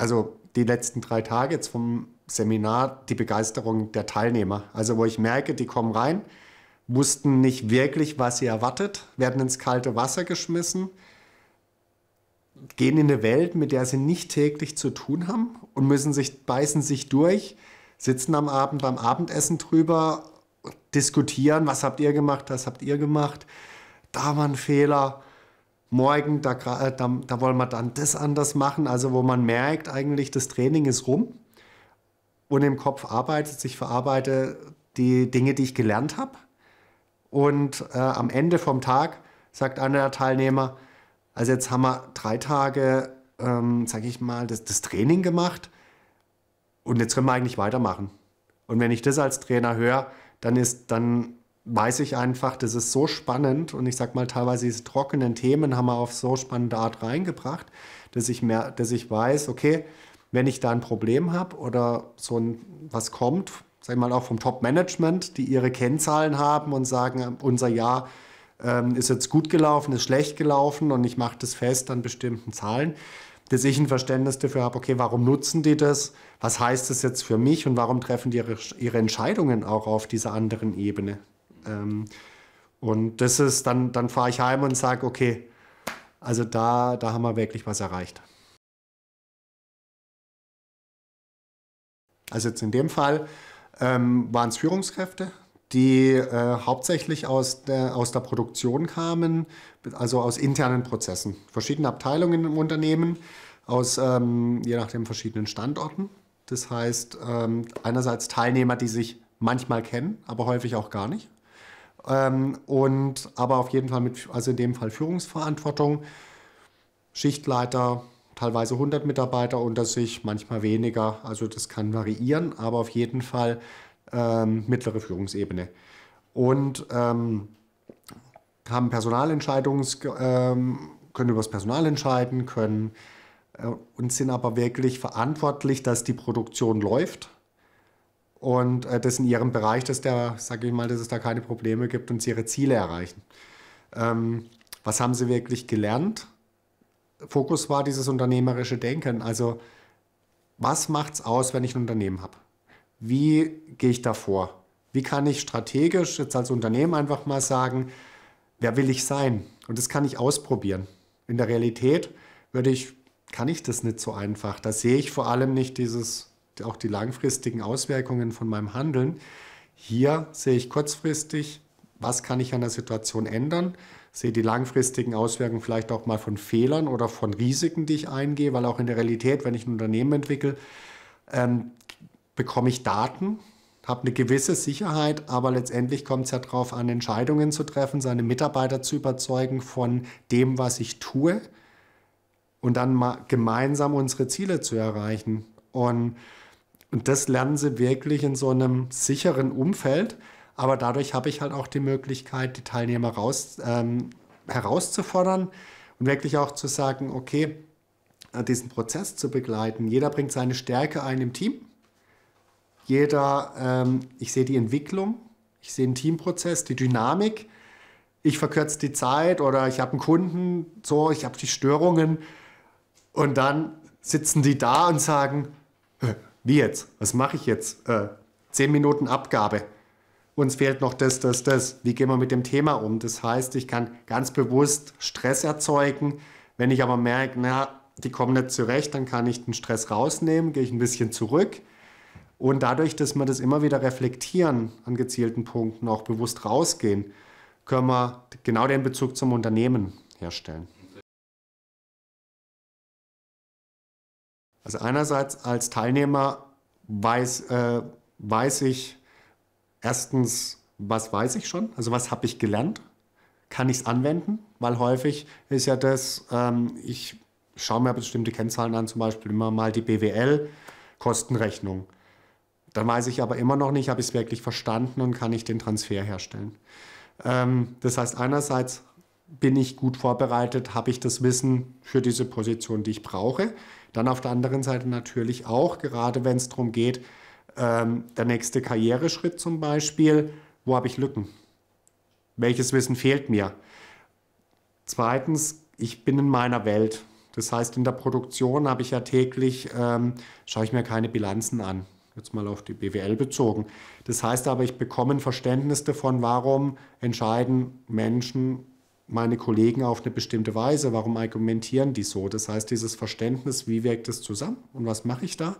also die letzten drei Tage jetzt vom Seminar, die Begeisterung der Teilnehmer. Also wo ich merke, die kommen rein, wussten nicht wirklich, was sie erwartet, werden ins kalte Wasser geschmissen, gehen in eine Welt, mit der sie nicht täglich zu tun haben und müssen sich, beißen sich durch, sitzen am Abend beim Abendessen drüber, diskutieren, was habt ihr gemacht, was habt ihr gemacht, da war ein Fehler morgen, da, äh, da, da wollen wir dann das anders machen. Also wo man merkt eigentlich, das Training ist rum und im Kopf arbeitet, sich verarbeite die Dinge, die ich gelernt habe. Und äh, am Ende vom Tag sagt einer der Teilnehmer, also jetzt haben wir drei Tage, ähm, sage ich mal, das, das, Training gemacht und jetzt können wir eigentlich weitermachen. Und wenn ich das als Trainer höre, dann ist, dann weiß ich einfach, das ist so spannend und ich sag mal, teilweise diese trockenen Themen haben wir auf so spannende Art reingebracht, dass ich, mehr, dass ich weiß, okay, wenn ich da ein Problem habe oder so ein, was kommt, sag ich mal auch vom Top-Management, die ihre Kennzahlen haben und sagen, unser Jahr ähm, ist jetzt gut gelaufen, ist schlecht gelaufen und ich mache das fest an bestimmten Zahlen, dass ich ein Verständnis dafür habe, okay, warum nutzen die das, was heißt das jetzt für mich und warum treffen die ihre, ihre Entscheidungen auch auf dieser anderen Ebene. Ähm, und das ist, dann, dann fahre ich heim und sage, okay, also da, da haben wir wirklich was erreicht. Also jetzt in dem Fall ähm, waren es Führungskräfte, die äh, hauptsächlich aus der, aus der Produktion kamen, also aus internen Prozessen, verschiedene Abteilungen im Unternehmen, aus ähm, je nachdem verschiedenen Standorten. Das heißt, ähm, einerseits Teilnehmer, die sich manchmal kennen, aber häufig auch gar nicht. Ähm, und aber auf jeden Fall mit, also in dem Fall Führungsverantwortung, Schichtleiter, teilweise 100 Mitarbeiter unter sich, manchmal weniger. Also das kann variieren, aber auf jeden Fall ähm, mittlere Führungsebene. Und ähm, haben Personalentscheidungen, ähm, können über das Personal entscheiden, können äh, und sind aber wirklich verantwortlich, dass die Produktion läuft und äh, das in ihrem Bereich, dass der, sage ich mal, dass es da keine Probleme gibt und sie ihre Ziele erreichen. Ähm, was haben sie wirklich gelernt? Fokus war dieses unternehmerische Denken. Also was macht's aus, wenn ich ein Unternehmen habe? Wie gehe ich da vor? Wie kann ich strategisch jetzt als Unternehmen einfach mal sagen, wer will ich sein? Und das kann ich ausprobieren. In der Realität würde ich, kann ich das nicht so einfach. Da sehe ich vor allem nicht dieses auch die langfristigen Auswirkungen von meinem Handeln. Hier sehe ich kurzfristig, was kann ich an der Situation ändern, sehe die langfristigen Auswirkungen vielleicht auch mal von Fehlern oder von Risiken, die ich eingehe, weil auch in der Realität, wenn ich ein Unternehmen entwickle, ähm, bekomme ich Daten, habe eine gewisse Sicherheit, aber letztendlich kommt es ja darauf an, Entscheidungen zu treffen, seine Mitarbeiter zu überzeugen von dem, was ich tue und dann mal gemeinsam unsere Ziele zu erreichen. Und und das lernen sie wirklich in so einem sicheren Umfeld. Aber dadurch habe ich halt auch die Möglichkeit, die Teilnehmer raus, ähm, herauszufordern und wirklich auch zu sagen, okay, äh, diesen Prozess zu begleiten. Jeder bringt seine Stärke ein im Team. Jeder, ähm, ich sehe die Entwicklung, ich sehe den Teamprozess, die Dynamik. Ich verkürze die Zeit oder ich habe einen Kunden, so, ich habe die Störungen. Und dann sitzen die da und sagen, äh, wie jetzt? Was mache ich jetzt? Äh, zehn Minuten Abgabe. Uns fehlt noch das, das, das. Wie gehen wir mit dem Thema um? Das heißt, ich kann ganz bewusst Stress erzeugen. Wenn ich aber merke, na, die kommen nicht zurecht, dann kann ich den Stress rausnehmen, gehe ich ein bisschen zurück. Und dadurch, dass wir das immer wieder reflektieren, an gezielten Punkten auch bewusst rausgehen, können wir genau den Bezug zum Unternehmen herstellen. Also einerseits als Teilnehmer weiß, äh, weiß ich erstens, was weiß ich schon, also was habe ich gelernt, kann ich es anwenden, weil häufig ist ja das, ähm, ich schaue mir bestimmte Kennzahlen an, zum Beispiel immer mal die BWL-Kostenrechnung. Dann weiß ich aber immer noch nicht, habe ich es wirklich verstanden und kann ich den Transfer herstellen. Ähm, das heißt, einerseits bin ich gut vorbereitet, habe ich das Wissen für diese Position, die ich brauche. Dann auf der anderen Seite natürlich auch, gerade wenn es darum geht, ähm, der nächste Karriereschritt zum Beispiel, wo habe ich Lücken? Welches Wissen fehlt mir? Zweitens, ich bin in meiner Welt. Das heißt, in der Produktion habe ich ja täglich, ähm, schaue ich mir keine Bilanzen an, jetzt mal auf die BWL bezogen. Das heißt aber, ich bekomme ein Verständnis davon, warum entscheiden Menschen meine Kollegen auf eine bestimmte Weise? Warum argumentieren die so? Das heißt, dieses Verständnis, wie wirkt es zusammen und was mache ich da?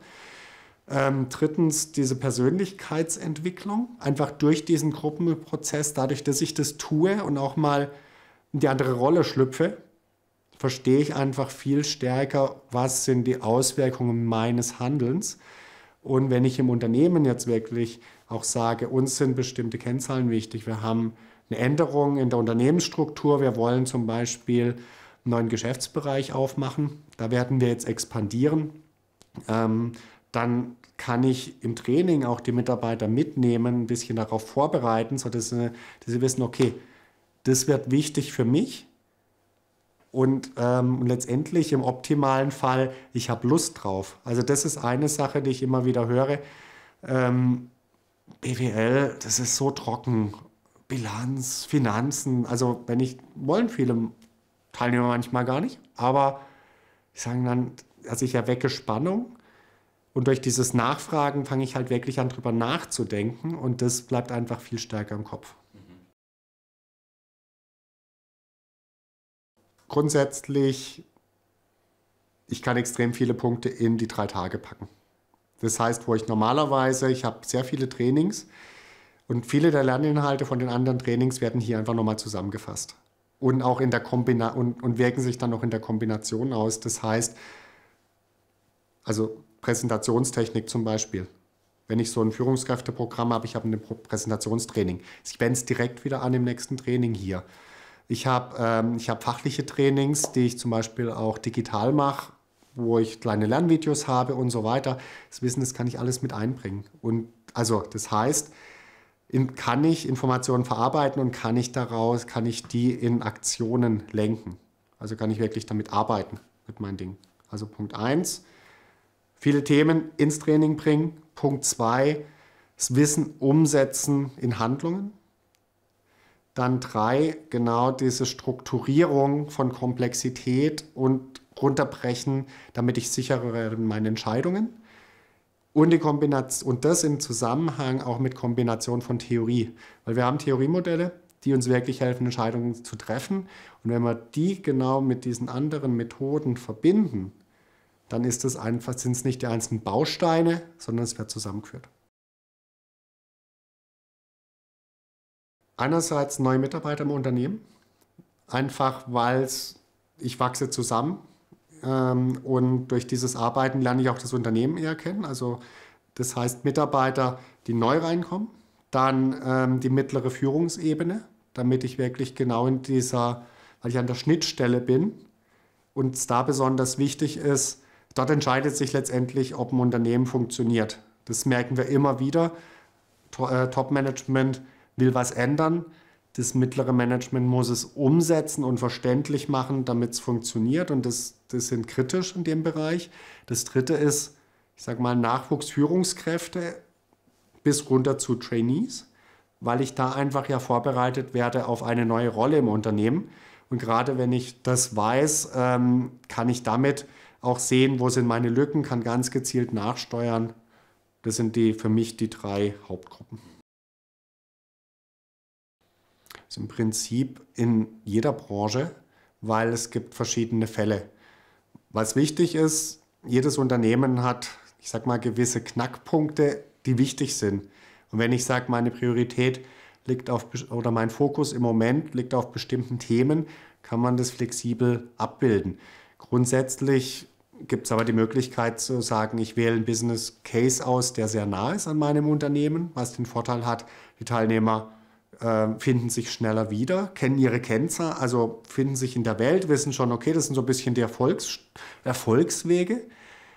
Ähm, drittens diese Persönlichkeitsentwicklung, einfach durch diesen Gruppenprozess, dadurch, dass ich das tue und auch mal in die andere Rolle schlüpfe, verstehe ich einfach viel stärker, was sind die Auswirkungen meines Handelns. Und wenn ich im Unternehmen jetzt wirklich auch sage, uns sind bestimmte Kennzahlen wichtig, wir haben eine Änderung in der Unternehmensstruktur. Wir wollen zum Beispiel einen neuen Geschäftsbereich aufmachen. Da werden wir jetzt expandieren. Ähm, dann kann ich im Training auch die Mitarbeiter mitnehmen, ein bisschen darauf vorbereiten, sodass sie, dass sie wissen, okay, das wird wichtig für mich. Und, ähm, letztendlich im optimalen Fall, ich habe Lust drauf. Also das ist eine Sache, die ich immer wieder höre. Ähm, BWL, das ist so trocken Bilanz, Finanzen. Also wenn ich, wollen viele Teilnehmer manchmal gar nicht, aber ich sage dann, also ich erwecke Spannung und durch dieses Nachfragen fange ich halt wirklich an, drüber nachzudenken und das bleibt einfach viel stärker im Kopf. grundsätzlich, ich kann extrem viele Punkte in die drei Tage packen. Das heißt, wo ich normalerweise, ich habe sehr viele Trainings, und viele der Lerninhalte von den anderen Trainings werden hier einfach nochmal zusammengefasst. Und auch in der Kombina und, und wirken sich dann noch in der Kombination aus. Das heißt, also Präsentationstechnik zum Beispiel. Wenn ich so ein Führungskräfteprogramm habe, ich habe ein Präsentationstraining. Ich wende es direkt wieder an im nächsten Training hier. Ich habe ähm, ich hab fachliche Trainings, die ich zum Beispiel auch digital mache, wo ich kleine Lernvideos habe und so weiter. Das Wissen, das kann ich alles mit einbringen. Und also das heißt, in, kann ich Informationen verarbeiten und kann ich daraus, kann ich die in Aktionen lenken. Also kann ich wirklich damit arbeiten, mit meinen Dingen. Also Punkt 1, viele Themen ins Training bringen. Punkt 2, das Wissen umsetzen in Handlungen. Dann drei, genau diese Strukturierung von Komplexität und runterbrechen, damit ich sicherer werde in meinen Entscheidungen. Und, die Kombination, und das im Zusammenhang auch mit Kombination von Theorie. Weil wir haben Theoriemodelle, die uns wirklich helfen, Entscheidungen zu treffen. Und wenn wir die genau mit diesen anderen Methoden verbinden, dann ist es einfach, sind es nicht die einzelnen Bausteine, sondern es wird zusammengeführt. Einerseits neue Mitarbeiter im Unternehmen, einfach weil ich wachse zusammen ähm, und durch dieses Arbeiten lerne ich auch das Unternehmen eher kennen. Also das heißt Mitarbeiter, die neu reinkommen, dann ähm, die mittlere Führungsebene, damit ich wirklich genau in dieser, weil ich an der Schnittstelle bin und es da besonders wichtig ist, dort entscheidet sich letztendlich, ob ein Unternehmen funktioniert. Das merken wir immer wieder. Äh, Top-Management will was ändern, das mittlere Management muss es umsetzen und verständlich machen, damit es funktioniert. Und das, das sind kritisch in dem Bereich. Das dritte ist, ich sage mal, Nachwuchsführungskräfte bis runter zu Trainees, weil ich da einfach ja vorbereitet werde auf eine neue Rolle im Unternehmen. Und gerade wenn ich das weiß, ähm, kann ich damit auch sehen, wo sind meine Lücken, kann ganz gezielt nachsteuern. Das sind die für mich die drei Hauptgruppen ist im Prinzip in jeder Branche, weil es gibt verschiedene Fälle. Was wichtig ist, jedes Unternehmen hat, ich sag mal, gewisse Knackpunkte, die wichtig sind. Und wenn ich sage, meine Priorität liegt auf oder mein Fokus im Moment liegt auf bestimmten Themen, kann man das flexibel abbilden. Grundsätzlich gibt es aber die Möglichkeit zu sagen, ich wähle einen Business Case aus, der sehr nah ist an meinem Unternehmen, was den Vorteil hat, die Teilnehmer ähm, finden sich schneller wieder, kennen ihre Kennzahl, also finden sich in der Welt, wissen schon, okay, das sind so ein bisschen die Erfolgs Erfolgswege.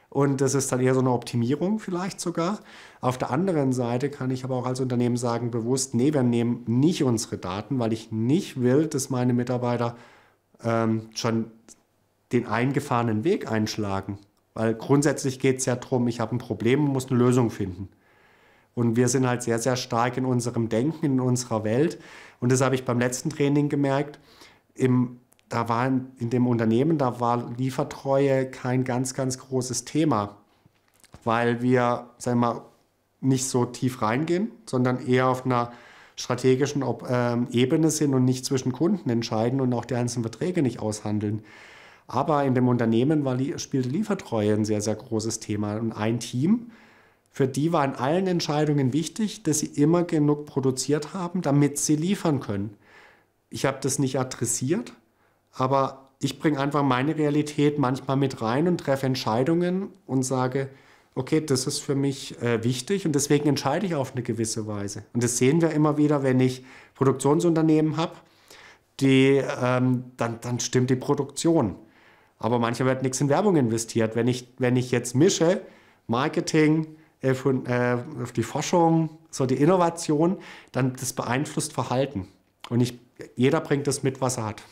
Und das ist dann eher so eine Optimierung vielleicht sogar. Auf der anderen Seite kann ich aber auch als Unternehmen sagen, bewusst, nee, wir nehmen nicht unsere Daten, weil ich nicht will, dass meine Mitarbeiter ähm, schon den eingefahrenen Weg einschlagen. Weil grundsätzlich geht es ja darum, ich habe ein Problem und muss eine Lösung finden. Und wir sind halt sehr, sehr stark in unserem Denken, in unserer Welt. Und das habe ich beim letzten Training gemerkt. Im, da war in, in dem Unternehmen, da war Liefertreue kein ganz, ganz großes Thema, weil wir, sagen wir mal, nicht so tief reingehen, sondern eher auf einer strategischen Ob ähm, Ebene sind und nicht zwischen Kunden entscheiden und auch die ganzen Verträge nicht aushandeln. Aber in dem Unternehmen war, spielte Liefertreue ein sehr, sehr großes Thema. Und ein Team, für die war in allen Entscheidungen wichtig, dass sie immer genug produziert haben, damit sie liefern können. Ich habe das nicht adressiert, aber ich bringe einfach meine Realität manchmal mit rein und treffe Entscheidungen und sage, okay, das ist für mich äh, wichtig und deswegen entscheide ich auf eine gewisse Weise. Und das sehen wir immer wieder, wenn ich Produktionsunternehmen habe, die, ähm, dann, dann stimmt die Produktion. Aber manchmal wird nichts in Werbung investiert. Wenn ich, wenn ich jetzt mische, Marketing, äh, äh, auf die Forschung, so die Innovation, dann das beeinflusst Verhalten. Und nicht jeder bringt das mit, was er hat.